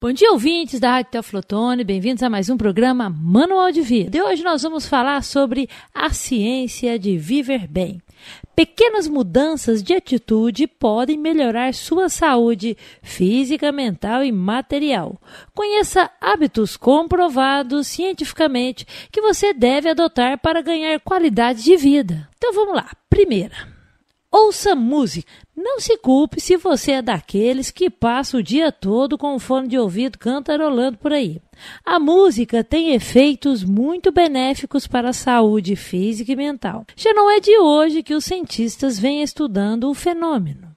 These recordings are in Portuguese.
Bom dia, ouvintes da Rádio Teoflotone, bem-vindos a mais um programa Manual de Vida. E hoje nós vamos falar sobre a ciência de viver bem. Pequenas mudanças de atitude podem melhorar sua saúde física, mental e material. Conheça hábitos comprovados cientificamente que você deve adotar para ganhar qualidade de vida. Então vamos lá. Primeira, Ouça música. Não se culpe se você é daqueles que passa o dia todo com o fone de ouvido cantarolando por aí. A música tem efeitos muito benéficos para a saúde física e mental. Já não é de hoje que os cientistas vêm estudando o fenômeno.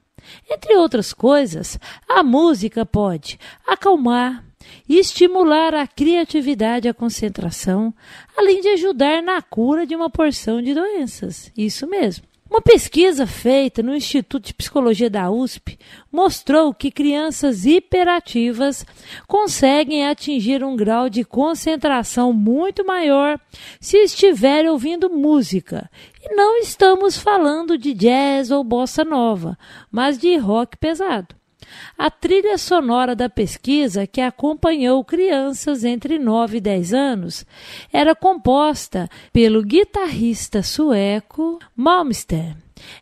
Entre outras coisas, a música pode acalmar, estimular a criatividade e a concentração, além de ajudar na cura de uma porção de doenças. Isso mesmo. Uma pesquisa feita no Instituto de Psicologia da USP mostrou que crianças hiperativas conseguem atingir um grau de concentração muito maior se estiverem ouvindo música. E não estamos falando de jazz ou bossa nova, mas de rock pesado. A trilha sonora da pesquisa, que acompanhou crianças entre 9 e 10 anos, era composta pelo guitarrista sueco Malmsteen.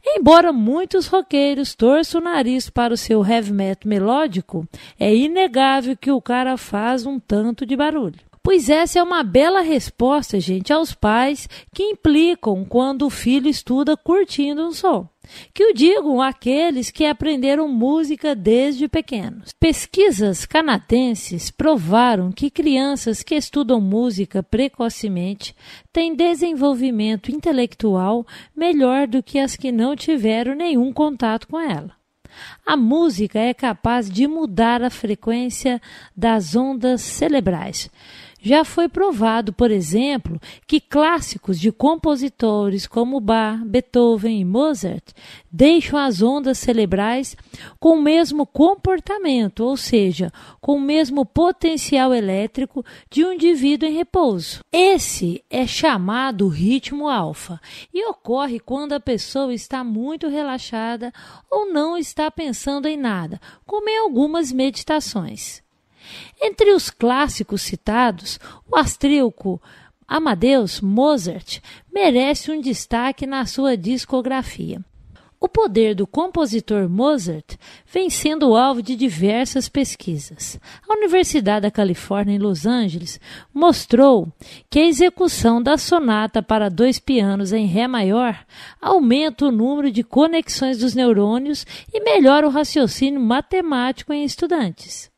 Embora muitos roqueiros torçam o nariz para o seu heavy metal melódico, é inegável que o cara faz um tanto de barulho. Pois essa é uma bela resposta, gente, aos pais que implicam quando o filho estuda curtindo um som. Que o digam aqueles que aprenderam música desde pequenos. Pesquisas canadenses provaram que crianças que estudam música precocemente têm desenvolvimento intelectual melhor do que as que não tiveram nenhum contato com ela. A música é capaz de mudar a frequência das ondas cerebrais já foi provado, por exemplo, que clássicos de compositores como Bach, Beethoven e Mozart deixam as ondas cerebrais com o mesmo comportamento, ou seja, com o mesmo potencial elétrico de um indivíduo em repouso. Esse é chamado ritmo alfa e ocorre quando a pessoa está muito relaxada ou não está pensando em nada, como em algumas meditações. Entre os clássicos citados, o astríoco Amadeus Mozart merece um destaque na sua discografia. O poder do compositor Mozart vem sendo alvo de diversas pesquisas. A Universidade da Califórnia, em Los Angeles, mostrou que a execução da sonata para dois pianos em Ré maior aumenta o número de conexões dos neurônios e melhora o raciocínio matemático em estudantes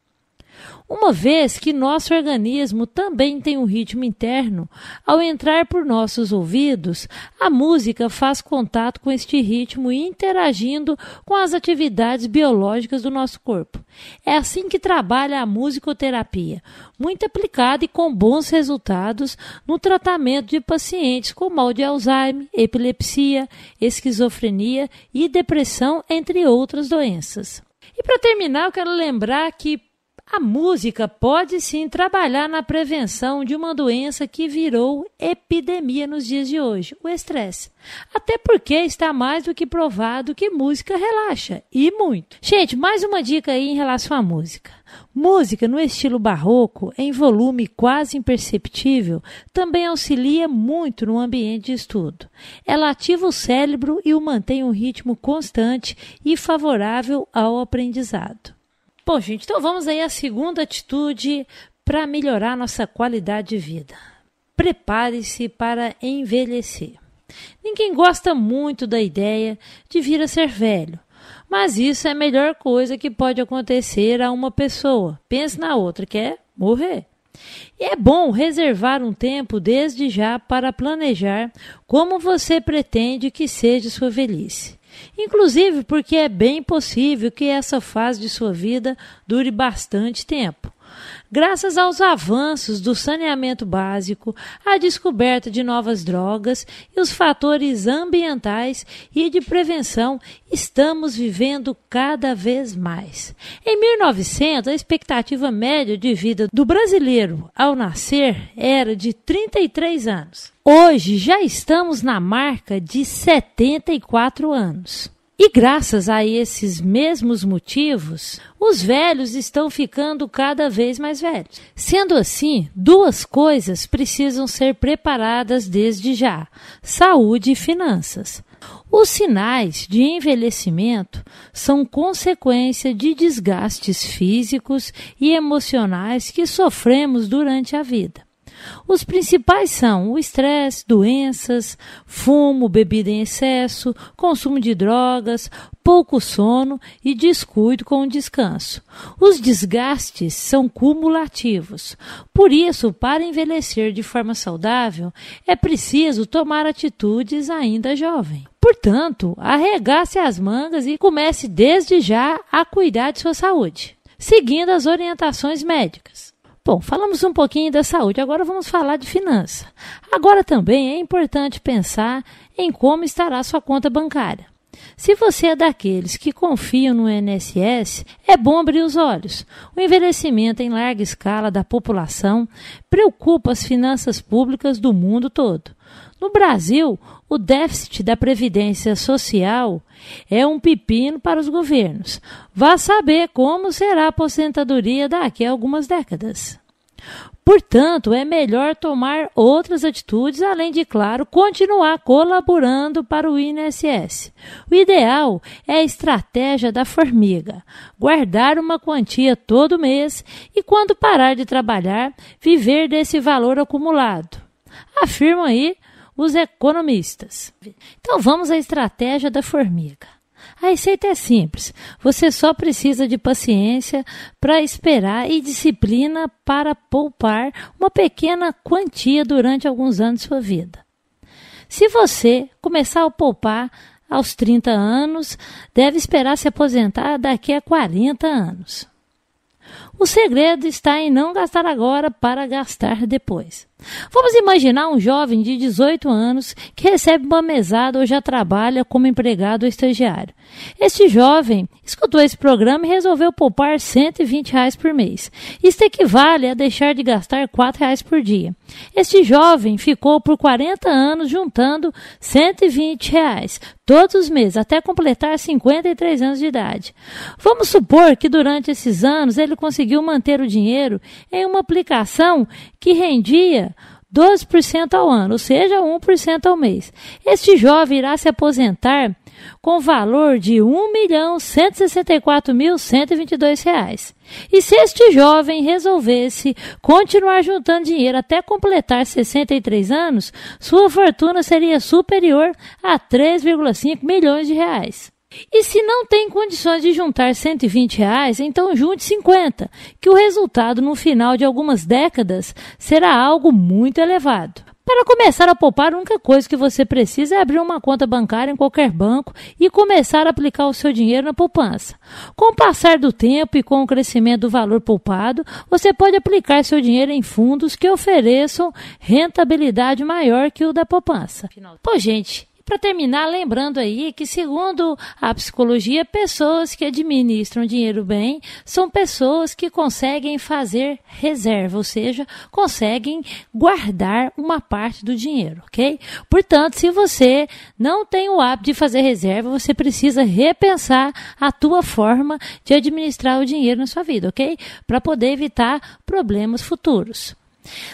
uma vez que nosso organismo também tem um ritmo interno, ao entrar por nossos ouvidos, a música faz contato com este ritmo interagindo com as atividades biológicas do nosso corpo. É assim que trabalha a musicoterapia, muito aplicada e com bons resultados no tratamento de pacientes com mal de Alzheimer, epilepsia, esquizofrenia e depressão, entre outras doenças. E para terminar, eu quero lembrar que a música pode sim trabalhar na prevenção de uma doença que virou epidemia nos dias de hoje, o estresse. Até porque está mais do que provado que música relaxa, e muito. Gente, mais uma dica aí em relação à música. Música no estilo barroco, em volume quase imperceptível, também auxilia muito no ambiente de estudo. Ela ativa o cérebro e o mantém um ritmo constante e favorável ao aprendizado. Bom, gente, então vamos aí à segunda atitude para melhorar nossa qualidade de vida. Prepare-se para envelhecer. Ninguém gosta muito da ideia de vir a ser velho, mas isso é a melhor coisa que pode acontecer a uma pessoa. Pense na outra, que é morrer. E é bom reservar um tempo desde já para planejar como você pretende que seja sua velhice. Inclusive porque é bem possível que essa fase de sua vida dure bastante tempo. Graças aos avanços do saneamento básico, a descoberta de novas drogas e os fatores ambientais e de prevenção, estamos vivendo cada vez mais. Em 1900, a expectativa média de vida do brasileiro ao nascer era de 33 anos. Hoje já estamos na marca de 74 anos. E graças a esses mesmos motivos, os velhos estão ficando cada vez mais velhos. Sendo assim, duas coisas precisam ser preparadas desde já: saúde e finanças. Os sinais de envelhecimento são consequência de desgastes físicos e emocionais que sofremos durante a vida. Os principais são o estresse, doenças, fumo, bebida em excesso, consumo de drogas, pouco sono e descuido com o descanso. Os desgastes são cumulativos. Por isso, para envelhecer de forma saudável, é preciso tomar atitudes ainda jovem. Portanto, arregace as mangas e comece desde já a cuidar de sua saúde, seguindo as orientações médicas. Bom, falamos um pouquinho da saúde, agora vamos falar de finança. Agora também é importante pensar em como estará sua conta bancária. Se você é daqueles que confiam no INSS, é bom abrir os olhos. O envelhecimento em larga escala da população preocupa as finanças públicas do mundo todo. No Brasil, o déficit da Previdência Social é um pepino para os governos. Vá saber como será a aposentadoria daqui a algumas décadas. Portanto, é melhor tomar outras atitudes, além de, claro, continuar colaborando para o INSS. O ideal é a estratégia da formiga: guardar uma quantia todo mês e, quando parar de trabalhar, viver desse valor acumulado. Afirma aí os economistas. Então vamos à estratégia da formiga. A receita é simples. Você só precisa de paciência para esperar e disciplina para poupar uma pequena quantia durante alguns anos de sua vida. Se você começar a poupar aos 30 anos, deve esperar se aposentar daqui a 40 anos. O segredo está em não gastar agora para gastar depois. Vamos imaginar um jovem de 18 anos que recebe uma mesada ou já trabalha como empregado ou estagiário. Este jovem escutou esse programa e resolveu poupar 120 reais por mês. Isto equivale a deixar de gastar 4 reais por dia. Este jovem ficou por 40 anos juntando 120 reais todos os meses até completar 53 anos de idade. Vamos supor que durante esses anos ele conseguiu conseguiu manter o dinheiro em uma aplicação que rendia 12% ao ano, ou seja, 1% ao mês. Este jovem irá se aposentar com valor de R$ 1.164.122. E se este jovem resolvesse continuar juntando dinheiro até completar 63 anos, sua fortuna seria superior a 3,5 milhões de reais. E se não tem condições de juntar 120 reais, então junte 50, que o resultado no final de algumas décadas será algo muito elevado. Para começar a poupar, a única coisa que você precisa é abrir uma conta bancária em qualquer banco e começar a aplicar o seu dinheiro na poupança. Com o passar do tempo e com o crescimento do valor poupado, você pode aplicar seu dinheiro em fundos que ofereçam rentabilidade maior que o da poupança. Pô, gente, para terminar, lembrando aí que, segundo a psicologia, pessoas que administram dinheiro bem são pessoas que conseguem fazer reserva, ou seja, conseguem guardar uma parte do dinheiro, ok? Portanto, se você não tem o hábito de fazer reserva, você precisa repensar a tua forma de administrar o dinheiro na sua vida, ok? Para poder evitar problemas futuros.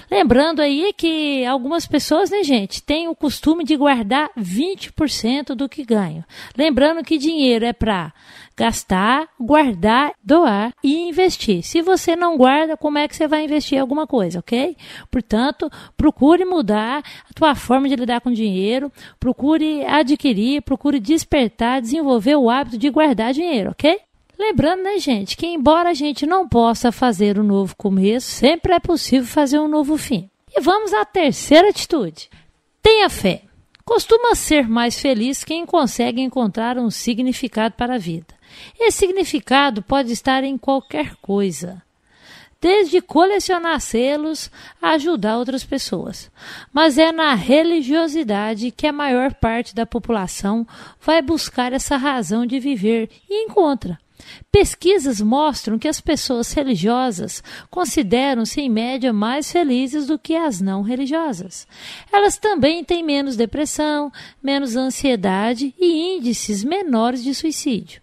Lembrando aí que algumas pessoas, né, gente, têm o costume de guardar 20% do que ganham. Lembrando que dinheiro é para gastar, guardar, doar e investir. Se você não guarda, como é que você vai investir em alguma coisa, ok? Portanto, procure mudar a tua forma de lidar com dinheiro, procure adquirir, procure despertar, desenvolver o hábito de guardar dinheiro, ok? Lembrando, né, gente, que embora a gente não possa fazer um novo começo, sempre é possível fazer um novo fim. E vamos à terceira atitude. Tenha fé. Costuma ser mais feliz quem consegue encontrar um significado para a vida. Esse significado pode estar em qualquer coisa, desde colecionar selos a ajudar outras pessoas. Mas é na religiosidade que a maior parte da população vai buscar essa razão de viver e encontra. Pesquisas mostram que as pessoas religiosas consideram-se, em média, mais felizes do que as não religiosas. Elas também têm menos depressão, menos ansiedade e índices menores de suicídio.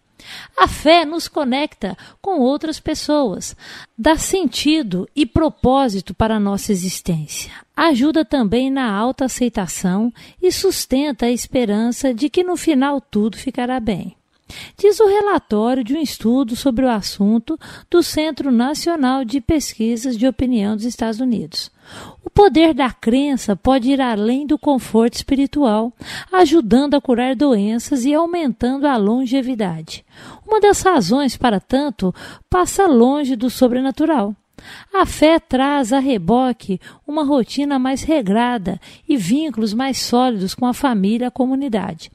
A fé nos conecta com outras pessoas, dá sentido e propósito para a nossa existência, ajuda também na autoaceitação e sustenta a esperança de que no final tudo ficará bem. Diz o relatório de um estudo sobre o assunto do Centro Nacional de Pesquisas de Opinião dos Estados Unidos. O poder da crença pode ir além do conforto espiritual, ajudando a curar doenças e aumentando a longevidade. Uma das razões para tanto passa longe do sobrenatural. A fé traz a reboque uma rotina mais regrada e vínculos mais sólidos com a família e a comunidade.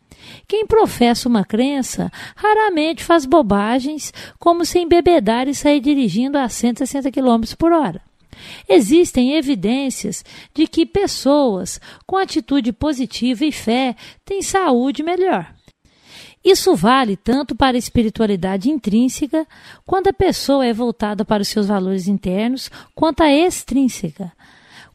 Quem professa uma crença raramente faz bobagens como se embebedar e sair dirigindo a 160 km por hora. Existem evidências de que pessoas com atitude positiva e fé têm saúde melhor. Isso vale tanto para a espiritualidade intrínseca, quando a pessoa é voltada para os seus valores internos, quanto a extrínseca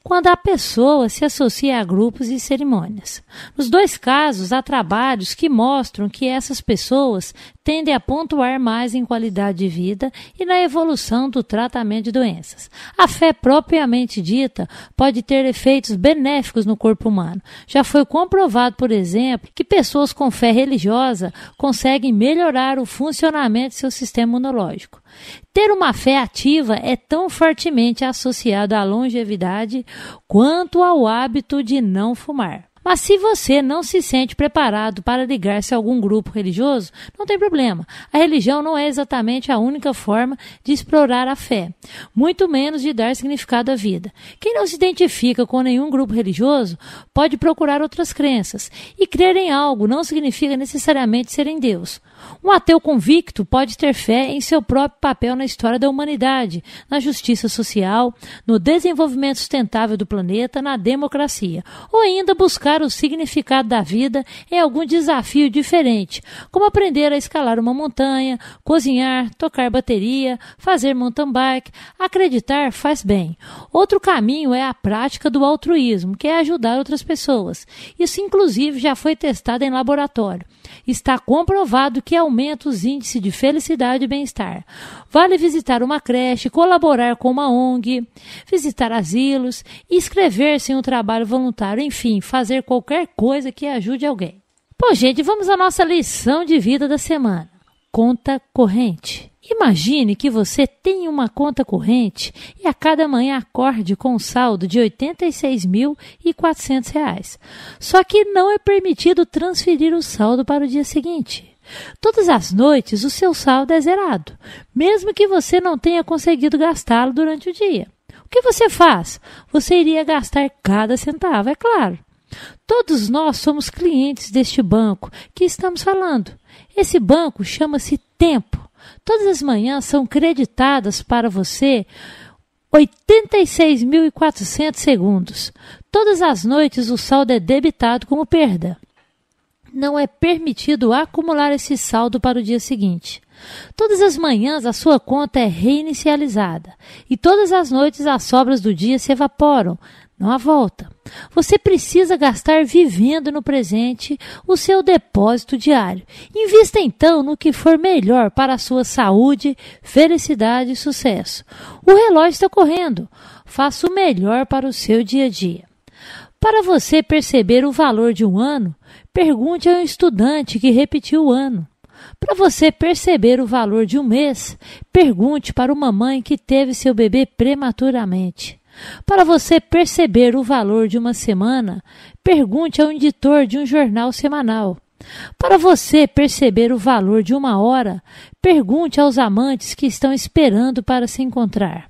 quando a pessoa se associa a grupos e cerimônias. Nos dois casos, há trabalhos que mostram que essas pessoas tendem a pontuar mais em qualidade de vida e na evolução do tratamento de doenças. A fé propriamente dita pode ter efeitos benéficos no corpo humano. Já foi comprovado, por exemplo, que pessoas com fé religiosa conseguem melhorar o funcionamento de seu sistema imunológico. Ter uma fé ativa é tão fortemente associado à longevidade quanto ao hábito de não fumar. Mas se você não se sente preparado para ligar-se a algum grupo religioso, não tem problema. A religião não é exatamente a única forma de explorar a fé, muito menos de dar significado à vida. Quem não se identifica com nenhum grupo religioso pode procurar outras crenças, e crer em algo não significa necessariamente ser em Deus. Um ateu convicto pode ter fé em seu próprio papel na história da humanidade, na justiça social, no desenvolvimento sustentável do planeta, na democracia, ou ainda buscar buscar o significado da vida em algum desafio diferente, como aprender a escalar uma montanha, cozinhar, tocar bateria, fazer mountain bike. Acreditar faz bem. Outro caminho é a prática do altruísmo, que é ajudar outras pessoas. Isso, inclusive, já foi testado em laboratório está comprovado que aumenta os índices de felicidade e bem-estar. Vale visitar uma creche, colaborar com uma ONG, visitar asilos, inscrever-se em um trabalho voluntário, enfim, fazer qualquer coisa que ajude alguém. Bom, gente, vamos à nossa lição de vida da semana conta corrente. Imagine que você tem uma conta corrente e a cada manhã acorde com um saldo de R$ 86.400. Só que não é permitido transferir o saldo para o dia seguinte. Todas as noites o seu saldo é zerado, mesmo que você não tenha conseguido gastá-lo durante o dia. O que você faz? Você iria gastar cada centavo, é claro. Todos nós somos clientes deste banco que estamos falando. Esse banco chama-se Tempo. Todas as manhãs são creditadas para você 86.400 segundos. Todas as noites o saldo é debitado como perda. Não é permitido acumular esse saldo para o dia seguinte. Todas as manhãs a sua conta é reinicializada e todas as noites as sobras do dia se evaporam, não há volta. Você precisa gastar vivendo no presente o seu depósito diário. Invista então no que for melhor para a sua saúde, felicidade e sucesso. O relógio está correndo. Faça o melhor para o seu dia a dia. Para você perceber o valor de um ano, pergunte a um estudante que repetiu o ano. Para você perceber o valor de um mês, pergunte para uma mãe que teve seu bebê prematuramente. Para você perceber o valor de uma semana, pergunte ao editor de um jornal semanal. Para você perceber o valor de uma hora, pergunte aos amantes que estão esperando para se encontrar.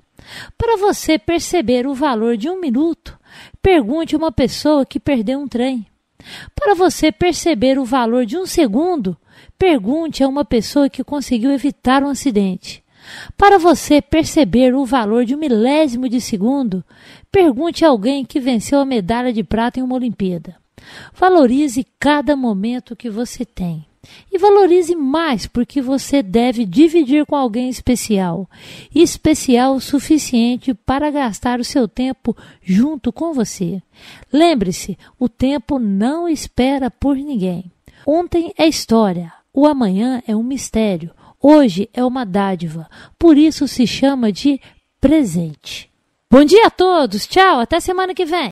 Para você perceber o valor de um minuto, pergunte a uma pessoa que perdeu um trem. Para você perceber o valor de um segundo, pergunte a uma pessoa que conseguiu evitar um acidente. Para você perceber o valor de um milésimo de segundo, pergunte a alguém que venceu a medalha de prata em uma Olimpíada. Valorize cada momento que você tem. E valorize mais porque você deve dividir com alguém especial, especial o suficiente para gastar o seu tempo junto com você. Lembre-se, o tempo não espera por ninguém. Ontem é história, o amanhã é um mistério, hoje é uma dádiva, por isso se chama de presente. Bom dia a todos, tchau, até semana que vem!